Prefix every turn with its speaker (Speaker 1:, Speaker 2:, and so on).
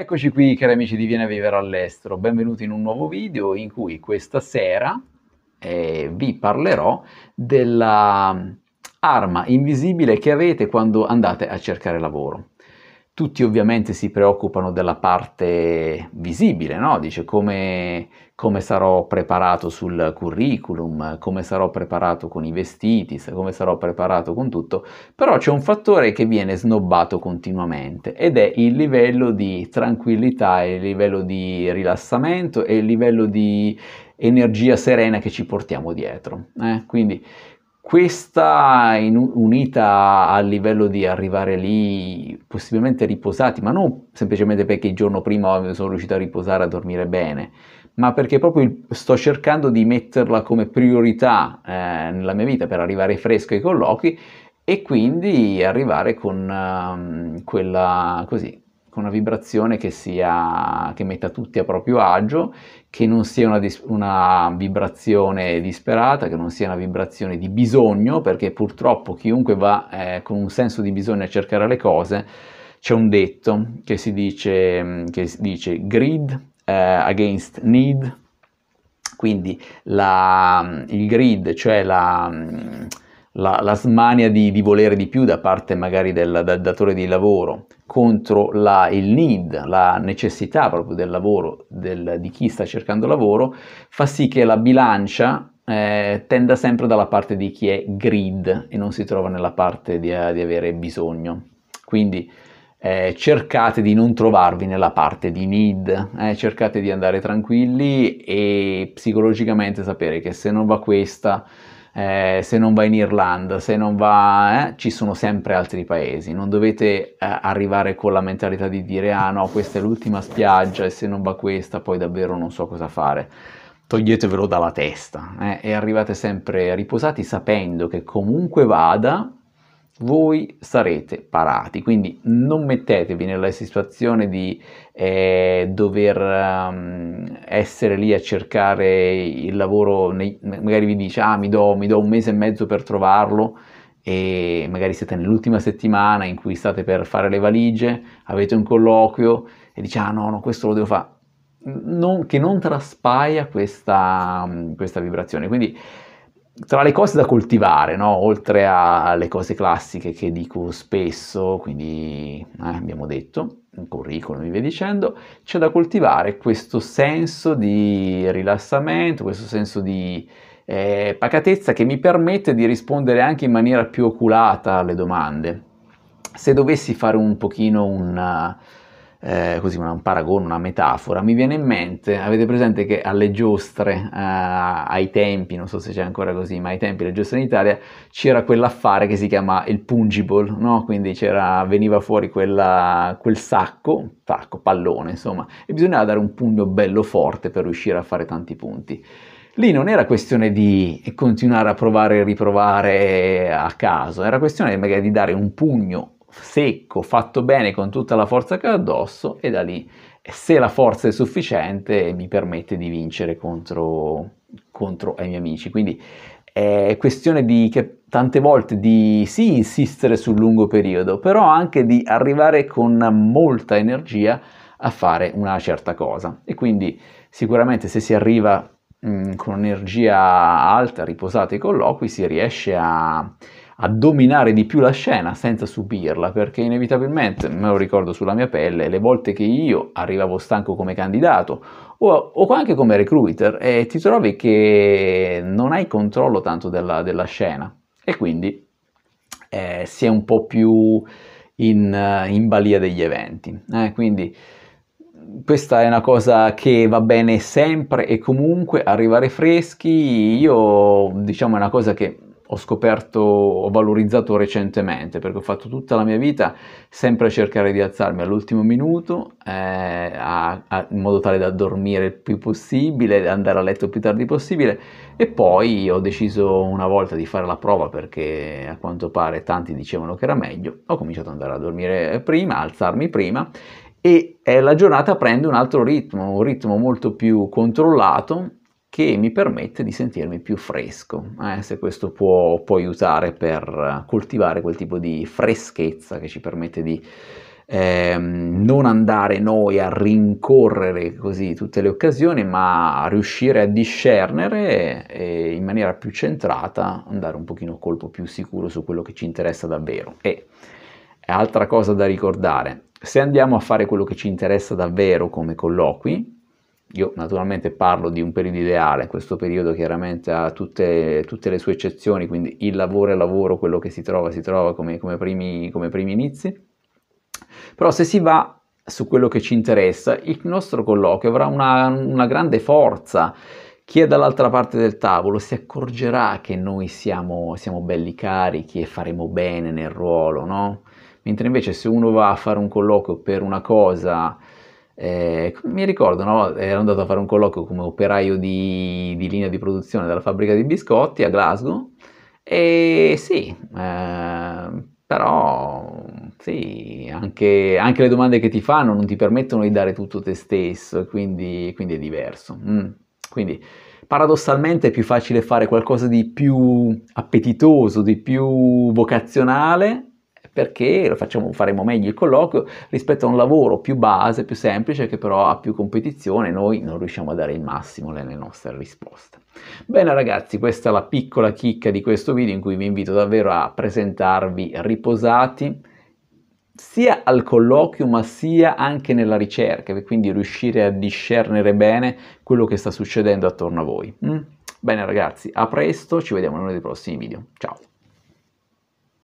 Speaker 1: Eccoci qui cari amici di Viene a Vivere all'estero, benvenuti in un nuovo video in cui questa sera eh, vi parlerò della mm, arma invisibile che avete quando andate a cercare lavoro. Tutti ovviamente si preoccupano della parte visibile, no? Dice come, come sarò preparato sul curriculum, come sarò preparato con i vestiti, come sarò preparato con tutto, però c'è un fattore che viene snobbato continuamente ed è il livello di tranquillità, il livello di rilassamento e il livello di energia serena che ci portiamo dietro. Eh? Quindi questa unita al livello di arrivare lì possibilmente riposati, ma non semplicemente perché il giorno prima sono riuscito a riposare, a dormire bene, ma perché proprio sto cercando di metterla come priorità eh, nella mia vita per arrivare fresco ai colloqui e quindi arrivare con um, quella così con una vibrazione che, sia, che metta tutti a proprio agio, che non sia una, dis- una, vibrazione disperata, che non sia una vibrazione di bisogno, perché purtroppo chiunque va eh, con un senso di bisogno a cercare le cose, c'è un detto che si dice, mm, che si dice grid eh, against need, quindi la, mm, il greed, cioè la mm, la, la smania di, di, volere di più da parte magari del, del datore di lavoro contro la, il need, la necessità proprio del lavoro del, di chi sta cercando lavoro, fa sì che la bilancia eh, tenda sempre dalla parte di chi è grid e non si trova nella parte di, eh, di avere bisogno. Quindi eh, cercate di non trovarvi nella parte di need, eh, cercate di andare tranquilli e psicologicamente sapere che se non va questa eh, se non va in Irlanda, se non va, eh, ci sono sempre altri paesi. Non dovete eh, arrivare con la mentalità di dire ah no, questa è l'ultima spiaggia e se non va questa poi davvero non so cosa fare. Toglietevelo dalla testa eh, e arrivate sempre riposati sapendo che comunque vada voi sarete parati, quindi non mettetevi nella situazione di eh, dover um, essere lì a cercare il lavoro, nei, magari vi dice ah mi do, mi do un mese e mezzo per trovarlo, e magari siete nell'ultima settimana in cui state per fare le valigie, avete un colloquio e dice ah no, no, questo lo devo fare, non, che non traspaia questa, questa vibrazione. Quindi tra le cose da coltivare, no? oltre alle cose classiche che dico spesso, quindi eh, abbiamo detto, un curriculum e via dicendo, c'è da coltivare questo senso di rilassamento, questo senso di eh, pacatezza che mi permette di rispondere anche in maniera più oculata alle domande. Se dovessi fare un pochino una, eh, così un paragone, una metafora, mi viene in mente, avete presente che alle giostre, eh, ai tempi, non so se c'è ancora così, ma ai tempi le giostre in Italia c'era quell'affare che si chiama il pungible, no? quindi veniva fuori quella, quel sacco, sacco, pallone insomma, e bisognava dare un pugno bello forte per riuscire a fare tanti punti. Lì non era questione di continuare a provare e riprovare a caso, era questione magari di dare un pugno secco, fatto bene con tutta la forza che ho addosso e da lì se la forza è sufficiente mi permette di vincere contro, contro i miei amici. Quindi è questione di che tante volte di sì insistere sul lungo periodo, però anche di arrivare con molta energia a fare una certa cosa. E quindi sicuramente se si arriva mh, con energia alta, riposata ai colloqui, si riesce a a dominare di più la scena senza subirla, perché inevitabilmente, me lo ricordo sulla mia pelle, le volte che io arrivavo stanco come candidato o, o anche come recruiter e ti trovi che non hai controllo tanto della, della scena e quindi eh, si è un po' più in, in balia degli eventi. Eh, quindi questa è una cosa che va bene sempre e comunque, arrivare freschi, io diciamo è una cosa che ho scoperto, ho valorizzato recentemente, perché ho fatto tutta la mia vita sempre a cercare di alzarmi all'ultimo minuto, eh, a, a, in modo tale da dormire il più possibile, andare a letto il più tardi possibile, e poi ho deciso una volta di fare la prova perché a quanto pare tanti dicevano che era meglio, ho cominciato ad andare a dormire prima, alzarmi prima, e eh, la giornata prende un altro ritmo, un ritmo molto più controllato che mi permette di sentirmi più fresco, eh, se questo può, può, aiutare per eh, coltivare quel tipo di freschezza che ci permette di ehm, non andare noi a rincorrere così tutte le occasioni, ma riuscire a discernere e in maniera più centrata, andare un pochino colpo più sicuro su quello che ci interessa davvero. E altra cosa da ricordare, se andiamo a fare quello che ci interessa davvero come colloqui, io naturalmente parlo di un periodo ideale, questo periodo chiaramente ha tutte, tutte le sue eccezioni, quindi il lavoro è lavoro, quello che si trova si trova come, come, primi, come primi inizi. Però se si va su quello che ci interessa, il nostro colloquio avrà una, una, grande forza. Chi è dall'altra parte del tavolo si accorgerà che noi siamo, siamo belli carichi e faremo bene nel ruolo, no? Mentre invece se uno va a fare un colloquio per una cosa eh, mi ricordo, no? ero andato a fare un colloquio come operaio di, di linea di produzione della fabbrica di biscotti a Glasgow e sì, eh, però sì, anche, anche, le domande che ti fanno non ti permettono di dare tutto te stesso, quindi, quindi è diverso. Mm. Quindi paradossalmente è più facile fare qualcosa di più appetitoso, di più vocazionale perché facciamo, faremo meglio il colloquio rispetto a un lavoro più base, più semplice, che però ha più competizione, noi non riusciamo a dare il massimo nelle nostre risposte. Bene ragazzi, questa è la piccola chicca di questo video in cui vi invito davvero a presentarvi riposati, sia al colloquio ma sia anche nella ricerca, e quindi riuscire a discernere bene quello che sta succedendo attorno a voi. Mm? Bene ragazzi, a presto, ci vediamo in uno dei prossimi video. Ciao!